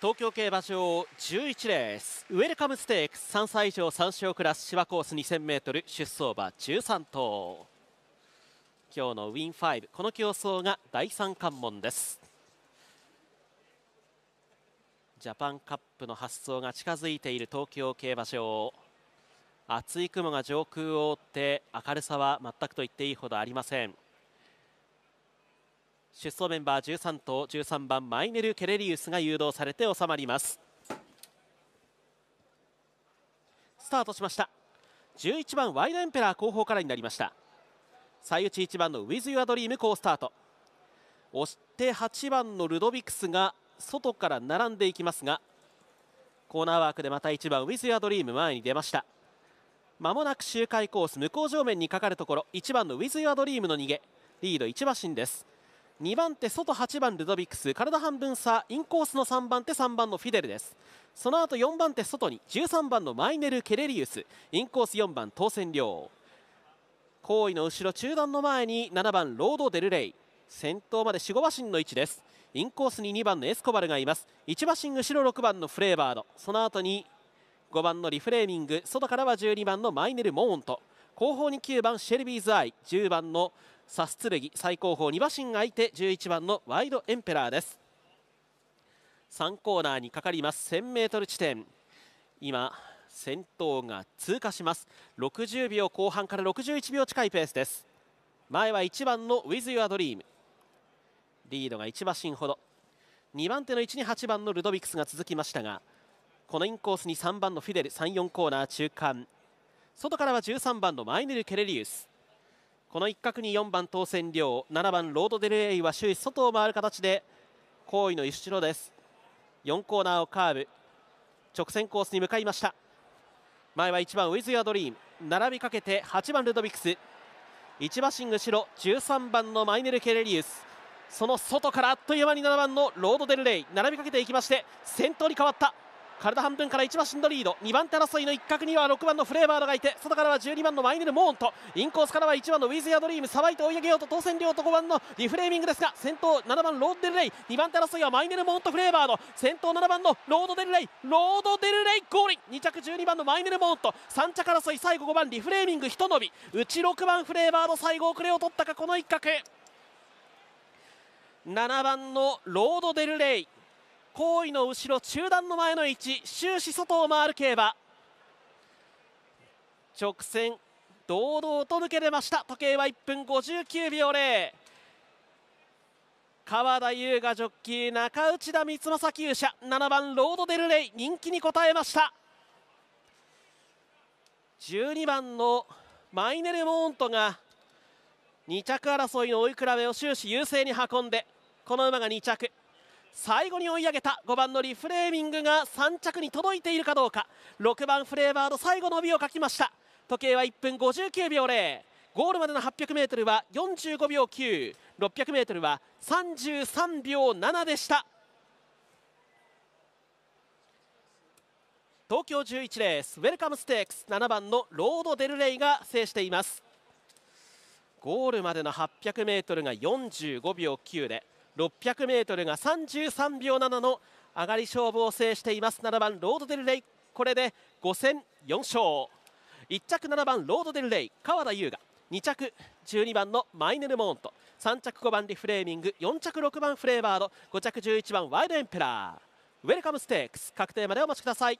東京競馬場11レースウェルカムステークス3歳以上3勝クラス芝コース 2000m 出走馬13頭今日のウィン5この競争が第3関門ですジャパンカップの発想が近づいている東京競馬場厚い雲が上空を覆って明るさは全くと言っていいほどありません出走メンバー13頭13番マイネル・ケレリウスが誘導されて収まりますスタートしました11番ワイドエンペラー後方からになりました最内1番のウィズ・ユア・ドリーム好スタート押して8番のルドビクスが外から並んでいきますがコーナーワークでまた1番ウィズ・ヤ・ドリーム前に出ましたまもなく周回コース向こう上面にかかるところ1番のウィズ・ヤ・ドリームの逃げリード1馬身です2番手外8番ルドビックス体半分差インコースの3番手3番のフィデルですその後4番手外に13番のマイネル・ケレリウスインコース4番当選量後位の後ろ中段の前に7番ロード・デルレイ先頭まで4、5馬身の位置ですインコースに2番のエスコバルがいます1馬身後ろ6番のフレーバードその後に5番のリフレーミング外からは12番のマイネル・モーンと後方に9番シェルビーズ・アイ10番のサスツルギ最後方2馬身が相手11番のワイド・エンペラーです3コーナーにかかります 1000m 地点今先頭が通過します60秒後半から61秒近いペースです前は1番の With Your Dream リードが1馬身ほど2番手の位置に8番のルドビクスが続きましたがこのインコースに3番のフィデル34コーナー中間外からは13番のマイネル・ケレリウスこの一角に4番当選量7番ロード・デル・エイは周囲外を回る形で後位の後ろです4コーナーをカーブ直線コースに向かいました前は1番ウィズ・ヤドリーム並びかけて8番ルドビクス1馬身後ろ13番のマイネル・ケレリウスその外からあっという間に7番のロード・デルレイ並びかけていきまして先頭に変わった体半分から1シンドリード2番手争いの一角には6番のフレーバードがいて外からは12番のマイネル・モーンとインコースからは1番のウィズ・ヤドリームさばいて追い上げようと当選量と5番のリフレーミングですが先頭7番ロード・デルレイ2番手争いはマイネル・モーンとフレーバード先頭7番のロード・デルレイロード・デルレイゴール2着12番のマイネル・モーンと3着争い最後5番リフレーミングひと伸びうち6番フレーバード最後遅れを取ったかこの一角7番のロード・デルレイ後位の後ろ中段の前の位置終始外を回る競馬直線堂々と抜け出ました時計は1分59秒0川田優雅ジョッキー中内田光正厩舎7番ロードデルレイ人気に応えました12番のマイネル・モーントが2着争いの追い比べを終始優勢に運んでこの馬が2着最後に追い上げた5番のリフレーミングが3着に届いているかどうか6番フレーバード最後の帯をかきました時計は1分59秒0ゴールまでの 800m は45秒 9600m は33秒7でした東京11レースウェルカムステークス7番のロード・デルレイが制していますゴールまでの 800m が45秒9で 600m が33秒7の上がり勝負を制しています7番ロードデルレイこれで5戦4勝1着7番ロードデルレイ川田優雅2着12番のマイネルモーント3着5番リフレーミング4着6番フレーバード5着11番ワイドエンペラーウェルカムステークス確定までお待ちください